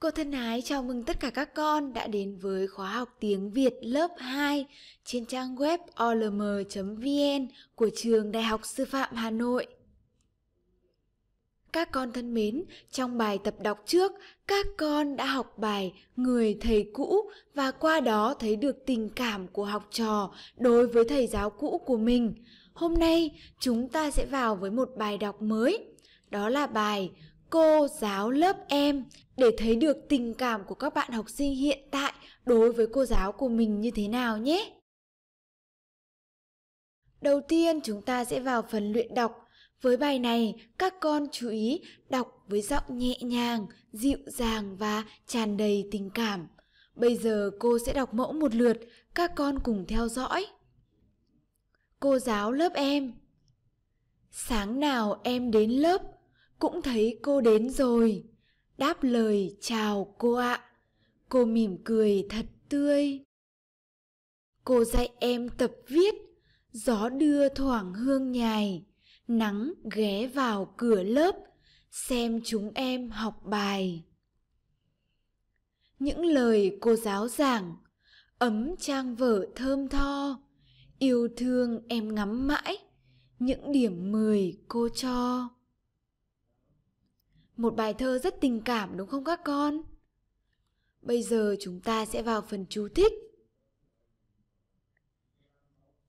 Cô thân ái chào mừng tất cả các con đã đến với khóa học tiếng Việt lớp 2 trên trang web olm.vn của trường Đại học Sư phạm Hà Nội. Các con thân mến, trong bài tập đọc trước, các con đã học bài Người thầy cũ và qua đó thấy được tình cảm của học trò đối với thầy giáo cũ của mình. Hôm nay chúng ta sẽ vào với một bài đọc mới, đó là bài cô giáo lớp em để thấy được tình cảm của các bạn học sinh hiện tại đối với cô giáo của mình như thế nào nhé. Đầu tiên chúng ta sẽ vào phần luyện đọc. Với bài này, các con chú ý đọc với giọng nhẹ nhàng, dịu dàng và tràn đầy tình cảm. Bây giờ cô sẽ đọc mẫu một lượt, các con cùng theo dõi. Cô giáo lớp em Sáng nào em đến lớp cũng thấy cô đến rồi đáp lời chào cô ạ cô mỉm cười thật tươi cô dạy em tập viết gió đưa thoảng hương nhài nắng ghé vào cửa lớp xem chúng em học bài những lời cô giáo giảng ấm trang vở thơm tho yêu thương em ngắm mãi những điểm mười cô cho một bài thơ rất tình cảm đúng không các con? Bây giờ chúng ta sẽ vào phần chú thích.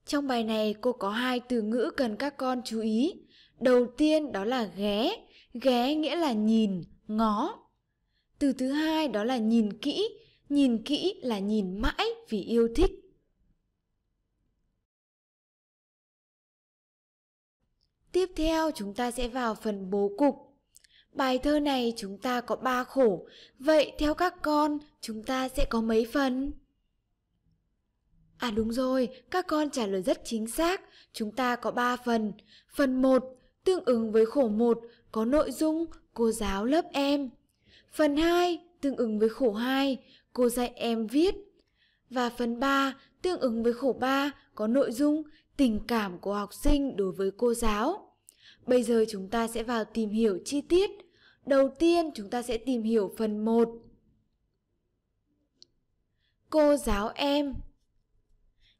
Trong bài này cô có hai từ ngữ cần các con chú ý. Đầu tiên đó là ghé, ghé nghĩa là nhìn, ngó. Từ thứ hai đó là nhìn kỹ, nhìn kỹ là nhìn mãi vì yêu thích. Tiếp theo chúng ta sẽ vào phần bố cục. Bài thơ này chúng ta có ba khổ, vậy theo các con chúng ta sẽ có mấy phần? À đúng rồi, các con trả lời rất chính xác, chúng ta có 3 phần. Phần 1 tương ứng với khổ 1 có nội dung cô giáo lớp em. Phần 2 tương ứng với khổ 2 cô dạy em viết. Và phần 3 tương ứng với khổ 3 có nội dung tình cảm của học sinh đối với cô giáo. Bây giờ chúng ta sẽ vào tìm hiểu chi tiết Đầu tiên chúng ta sẽ tìm hiểu phần 1. Cô giáo em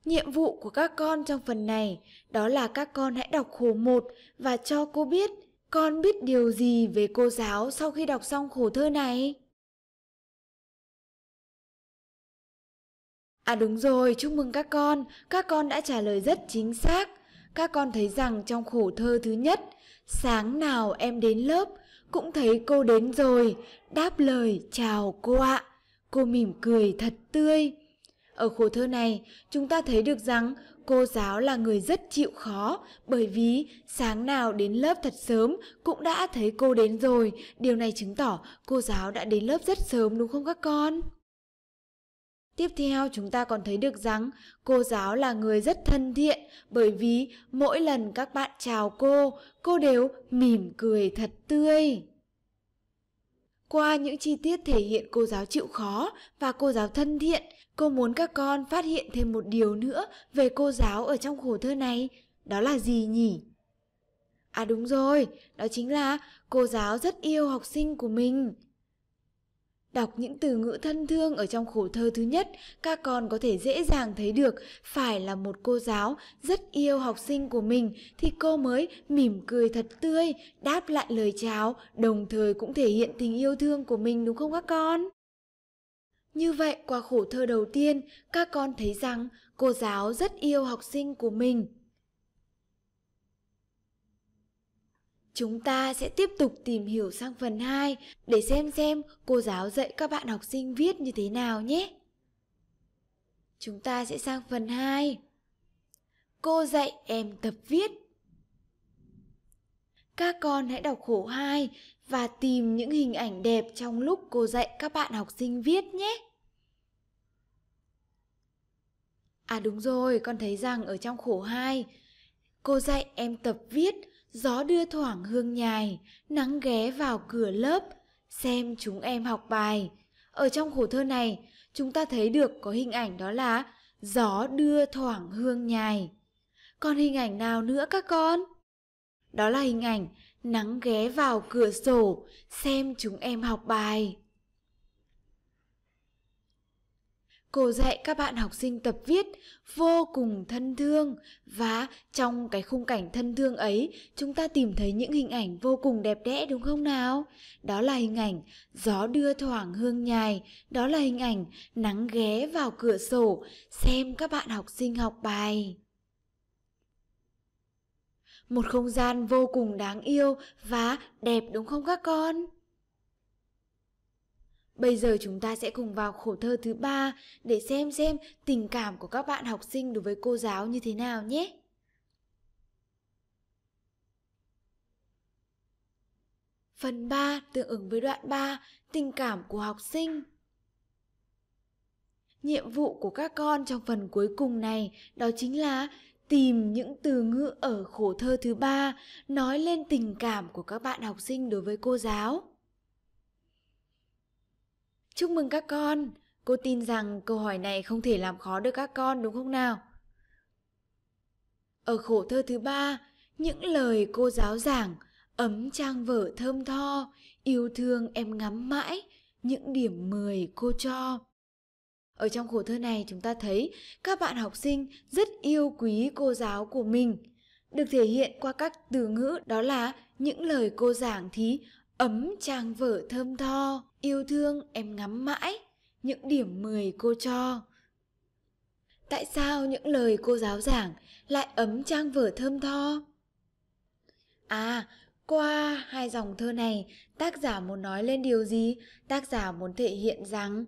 Nhiệm vụ của các con trong phần này đó là các con hãy đọc khổ 1 và cho cô biết con biết điều gì về cô giáo sau khi đọc xong khổ thơ này. À đúng rồi, chúc mừng các con, các con đã trả lời rất chính xác. Các con thấy rằng trong khổ thơ thứ nhất, sáng nào em đến lớp, cũng thấy cô đến rồi, đáp lời chào cô ạ. Cô mỉm cười thật tươi. Ở khổ thơ này, chúng ta thấy được rằng cô giáo là người rất chịu khó bởi vì sáng nào đến lớp thật sớm cũng đã thấy cô đến rồi. Điều này chứng tỏ cô giáo đã đến lớp rất sớm đúng không các con? Tiếp theo chúng ta còn thấy được rằng cô giáo là người rất thân thiện bởi vì mỗi lần các bạn chào cô, cô đều mỉm cười thật tươi. Qua những chi tiết thể hiện cô giáo chịu khó và cô giáo thân thiện, cô muốn các con phát hiện thêm một điều nữa về cô giáo ở trong khổ thơ này, đó là gì nhỉ? À đúng rồi, đó chính là cô giáo rất yêu học sinh của mình. Đọc những từ ngữ thân thương ở trong khổ thơ thứ nhất, các con có thể dễ dàng thấy được phải là một cô giáo rất yêu học sinh của mình thì cô mới mỉm cười thật tươi, đáp lại lời chào, đồng thời cũng thể hiện tình yêu thương của mình đúng không các con? Như vậy qua khổ thơ đầu tiên, các con thấy rằng cô giáo rất yêu học sinh của mình. Chúng ta sẽ tiếp tục tìm hiểu sang phần 2 để xem xem cô giáo dạy các bạn học sinh viết như thế nào nhé. Chúng ta sẽ sang phần 2. Cô dạy em tập viết. Các con hãy đọc khổ 2 và tìm những hình ảnh đẹp trong lúc cô dạy các bạn học sinh viết nhé. À đúng rồi, con thấy rằng ở trong khổ 2, cô dạy em tập viết Gió đưa thoảng hương nhài, nắng ghé vào cửa lớp, xem chúng em học bài. Ở trong khổ thơ này, chúng ta thấy được có hình ảnh đó là gió đưa thoảng hương nhài. Còn hình ảnh nào nữa các con? Đó là hình ảnh nắng ghé vào cửa sổ xem chúng em học bài. cô dạy các bạn học sinh tập viết vô cùng thân thương và trong cái khung cảnh thân thương ấy chúng ta tìm thấy những hình ảnh vô cùng đẹp đẽ đúng không nào đó là hình ảnh gió đưa thoảng hương nhài đó là hình ảnh nắng ghé vào cửa sổ xem các bạn học sinh học bài một không gian vô cùng đáng yêu và đẹp đúng không các con Bây giờ chúng ta sẽ cùng vào khổ thơ thứ ba để xem xem tình cảm của các bạn học sinh đối với cô giáo như thế nào nhé. Phần 3 tương ứng với đoạn 3, tình cảm của học sinh. Nhiệm vụ của các con trong phần cuối cùng này đó chính là tìm những từ ngữ ở khổ thơ thứ ba nói lên tình cảm của các bạn học sinh đối với cô giáo. Chúc mừng các con, cô tin rằng câu hỏi này không thể làm khó được các con đúng không nào? Ở khổ thơ thứ ba, những lời cô giáo giảng ấm trang vở thơm tho, yêu thương em ngắm mãi, những điểm 10 cô cho. Ở trong khổ thơ này chúng ta thấy các bạn học sinh rất yêu quý cô giáo của mình. Được thể hiện qua các từ ngữ đó là những lời cô giảng thí Ấm trang vở thơm tho, yêu thương em ngắm mãi, những điểm 10 cô cho. Tại sao những lời cô giáo giảng lại ấm trang vở thơm tho? À, qua hai dòng thơ này, tác giả muốn nói lên điều gì? Tác giả muốn thể hiện rằng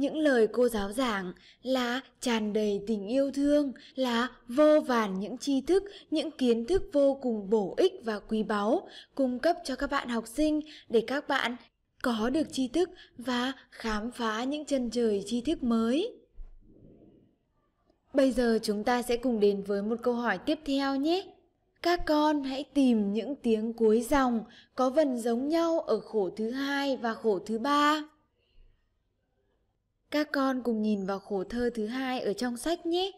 những lời cô giáo giảng là tràn đầy tình yêu thương, là vô vàn những tri thức, những kiến thức vô cùng bổ ích và quý báu cung cấp cho các bạn học sinh để các bạn có được tri thức và khám phá những chân trời tri thức mới. Bây giờ chúng ta sẽ cùng đến với một câu hỏi tiếp theo nhé. Các con hãy tìm những tiếng cuối dòng có vần giống nhau ở khổ thứ hai và khổ thứ ba. Các con cùng nhìn vào khổ thơ thứ hai ở trong sách nhé.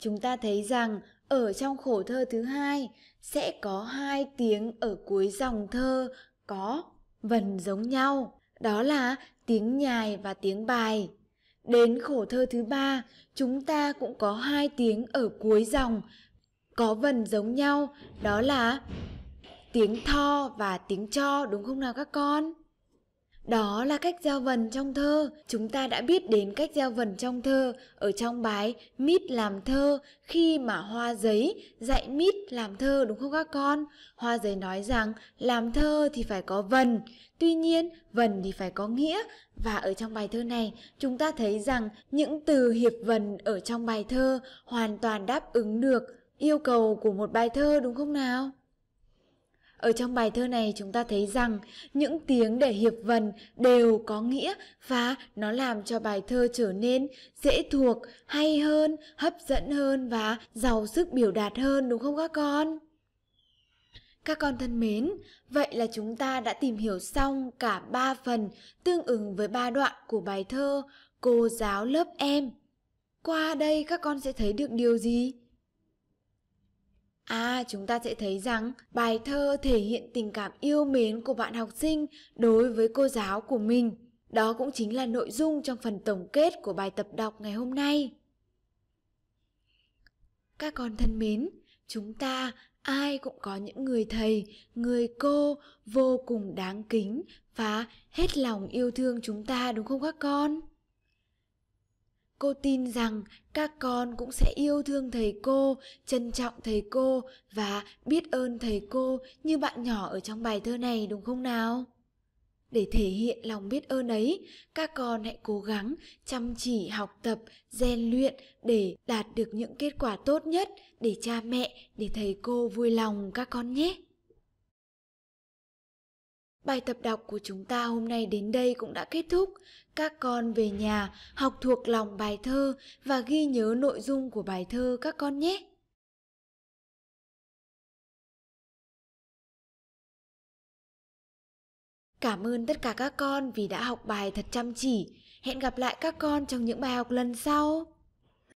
Chúng ta thấy rằng ở trong khổ thơ thứ hai sẽ có hai tiếng ở cuối dòng thơ có vần giống nhau, đó là tiếng nhài và tiếng bài. Đến khổ thơ thứ ba, chúng ta cũng có hai tiếng ở cuối dòng có vần giống nhau, đó là tiếng tho và tiếng cho đúng không nào các con? Đó là cách gieo vần trong thơ. Chúng ta đã biết đến cách gieo vần trong thơ ở trong bài Mít làm thơ khi mà hoa giấy dạy mít làm thơ đúng không các con? Hoa giấy nói rằng làm thơ thì phải có vần, tuy nhiên vần thì phải có nghĩa và ở trong bài thơ này chúng ta thấy rằng những từ hiệp vần ở trong bài thơ hoàn toàn đáp ứng được yêu cầu của một bài thơ đúng không nào? Ở trong bài thơ này chúng ta thấy rằng những tiếng để hiệp vần đều có nghĩa và nó làm cho bài thơ trở nên dễ thuộc, hay hơn, hấp dẫn hơn và giàu sức biểu đạt hơn đúng không các con? Các con thân mến, vậy là chúng ta đã tìm hiểu xong cả 3 phần tương ứng với 3 đoạn của bài thơ Cô giáo lớp em. Qua đây các con sẽ thấy được điều gì? À, chúng ta sẽ thấy rằng bài thơ thể hiện tình cảm yêu mến của bạn học sinh đối với cô giáo của mình. Đó cũng chính là nội dung trong phần tổng kết của bài tập đọc ngày hôm nay. Các con thân mến, chúng ta ai cũng có những người thầy, người cô vô cùng đáng kính và hết lòng yêu thương chúng ta đúng không các con? cô tin rằng các con cũng sẽ yêu thương thầy cô trân trọng thầy cô và biết ơn thầy cô như bạn nhỏ ở trong bài thơ này đúng không nào để thể hiện lòng biết ơn ấy các con hãy cố gắng chăm chỉ học tập rèn luyện để đạt được những kết quả tốt nhất để cha mẹ để thầy cô vui lòng các con nhé Bài tập đọc của chúng ta hôm nay đến đây cũng đã kết thúc. Các con về nhà học thuộc lòng bài thơ và ghi nhớ nội dung của bài thơ các con nhé. Cảm ơn tất cả các con vì đã học bài thật chăm chỉ. Hẹn gặp lại các con trong những bài học lần sau.